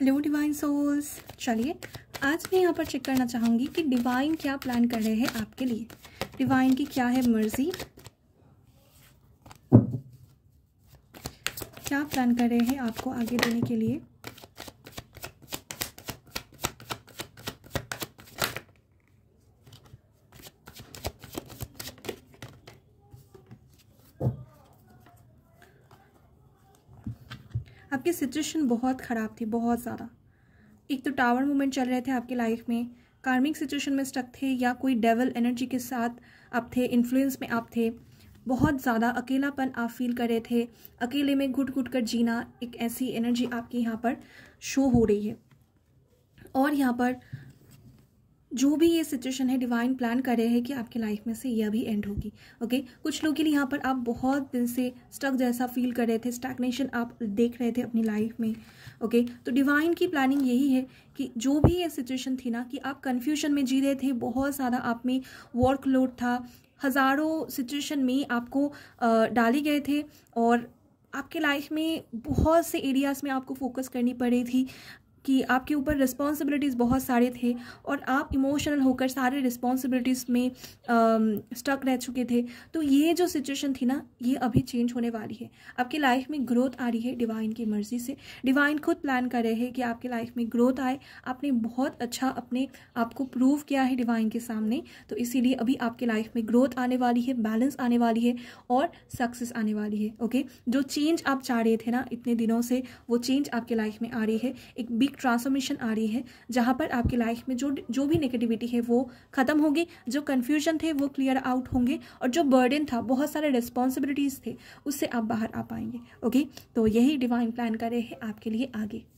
hello divine souls चलिए आज मैं यहाँ पर चेक करना चाहूँगी कि डिवाइन क्या प्लान कर रहे हैं आपके लिए डिवाइन की क्या है मर्जी क्या प्लान कर रहे हैं आपको आगे देने के लिए आपकी सिचुएशन बहुत ख़राब थी बहुत ज़्यादा एक तो टावर मोमेंट चल रहे थे आपकी लाइफ में कार्मिक सिचुएशन में स्टक थे या कोई डेवल एनर्जी के साथ आप थे इन्फ्लुएंस में आप थे बहुत ज़्यादा अकेलापन आप फील कर रहे थे अकेले में घुट घुट कर जीना एक ऐसी एनर्जी आपकी यहाँ पर शो हो रही है और यहाँ पर जो भी ये सिचुएशन है डिवाइन प्लान कर रहे हैं कि आपकी लाइफ में से यह भी एंड होगी ओके कुछ लोग के लिए यहाँ पर आप बहुत दिन से स्टक जैसा फील कर रहे थे स्टैगनेशन आप देख रहे थे अपनी लाइफ में ओके तो डिवाइन की प्लानिंग यही है कि जो भी ये सिचुएशन थी ना कि आप कन्फ्यूजन में जी रहे थे बहुत सारा आप में वर्कलोड था हज़ारों सिचुएशन में आपको डाले गए थे और आपके लाइफ में बहुत से एरियाज़ में आपको फोकस करनी पड़ी थी कि आपके ऊपर रिस्पॉन्सिबिलिटीज़ बहुत सारे थे और आप इमोशनल होकर सारे रिस्पॉन्सिबिलिटीज़ में स्टक रह चुके थे तो ये जो सिचुएशन थी ना ये अभी चेंज होने वाली है आपकी लाइफ में ग्रोथ आ रही है डिवाइन की मर्ज़ी से डिवाइन खुद प्लान कर रहे हैं कि आपकी लाइफ में ग्रोथ आए आपने बहुत अच्छा अपने आप को प्रूव किया है डिवाइन के सामने तो इसीलिए अभी आपकी लाइफ में ग्रोथ आने वाली है बैलेंस आने वाली है और सक्सेस आने वाली है ओके जो चेंज आप चाह रहे थे ना इतने दिनों से वो चेंज आपके लाइफ में आ रही है एक बिग ट्रांसफॉर्मेशन आ रही है जहाँ पर आपकी लाइफ में जो जो भी नेगेटिविटी है वो ख़त्म होगी जो कन्फ्यूजन थे वो क्लियर आउट होंगे और जो बर्डन था बहुत सारे रिस्पॉन्सिबिलिटीज़ थे उससे आप बाहर आ पाएंगे ओके तो यही डिवाइन प्लान करे है आपके लिए आगे